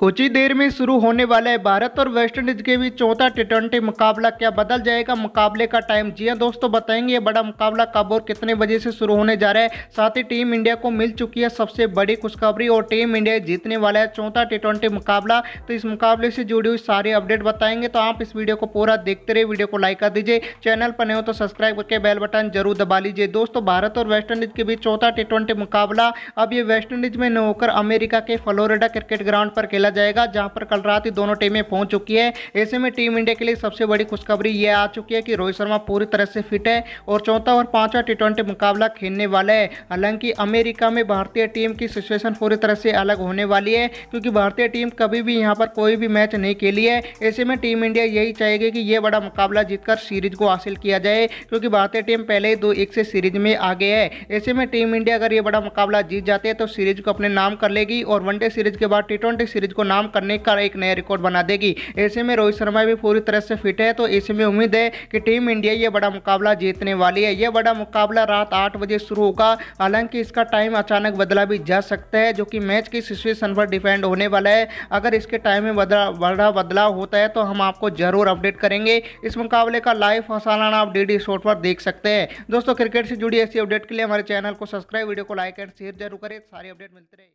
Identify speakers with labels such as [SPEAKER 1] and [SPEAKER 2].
[SPEAKER 1] कुछ ही देर में शुरू होने वाला है भारत और वेस्टइंडीज के बीच चौथा टी ट्वेंटी मुकाबला क्या बदल जाएगा मुकाबले का टाइम जी हाँ दोस्तों बताएंगे ये बड़ा मुकाबला कब और कितने बजे से शुरू होने जा रहा है साथ ही टीम इंडिया को मिल चुकी है सबसे बड़ी खुशखबरी और टीम इंडिया जीतने वाला है चौथा टी ट्वेंटी मुकाबला तो इस मुकाबले से जुड़ी हुई सारी अपडेट बताएंगे तो आप इस वीडियो को पूरा देखते रहे वीडियो को लाइक कर दीजिए चैनल पर नहीं हो तो सब्सक्राइब करके बेल बटन जरूर दबा लीजिए दोस्तों भारत और इंडीज के बीच चौथा टी मुकाबला अब ये इंडीज में न होकर अमेरिका के फ्लोरिडा क्रिकेट ग्राउंड पर खेला खेला जाएगा जहां पर कल रात ही दोनों टीमें पहुंच चुकी है ऐसे में टीम इंडिया के लिए सबसे बड़ी खुशखबरी यह आ चुकी है कि रोहित शर्मा पूरी तरह से फिट है और चौथा और पांचवा टी मुकाबला खेलने वाला है हालांकि अमेरिका में भारतीय टीम की सिचुएशन पूरी तरह से अलग होने वाली है क्योंकि भारतीय टीम कभी भी यहाँ पर कोई भी मैच नहीं खेली है ऐसे में टीम इंडिया यही चाहेगी कि यह बड़ा मुकाबला जीतकर सीरीज को हासिल किया जाए क्योंकि भारतीय टीम पहले ही दो एक से सीरीज में आगे है ऐसे में टीम इंडिया अगर ये बड़ा मुकाबला जीत जाते हैं तो सीरीज को अपने नाम कर लेगी और वनडे सीरीज के बाद टी सीरीज को नाम करने का एक नया रिकॉर्ड बना देगी ऐसे में रोहित शर्मा भी पूरी तरह से फिट है तो ऐसे में उम्मीद है कि टीम इंडिया ये बड़ा मुकाबला जीतने वाली है यह बड़ा मुकाबला रात आठ बजे शुरू होगा हालांकि इसका टाइम अचानक बदला भी जा सकता है जो कि मैच की सिचुएशन पर डिपेंड होने वाला है अगर इसके टाइम में बदला बड़ा बदलाव होता है तो हम आपको जरूर अपडेट करेंगे इस मुकाबले का लाइव सालाना आप डी डी शॉट पर देख सकते हैं दोस्तों क्रिकेट से जुड़ी ऐसी अपडेट के लिए हमारे चैनल को सब्सक्राइब वीडियो को लाइक एंड शेयर जरूर करें सारी अपडेट मिलते रहे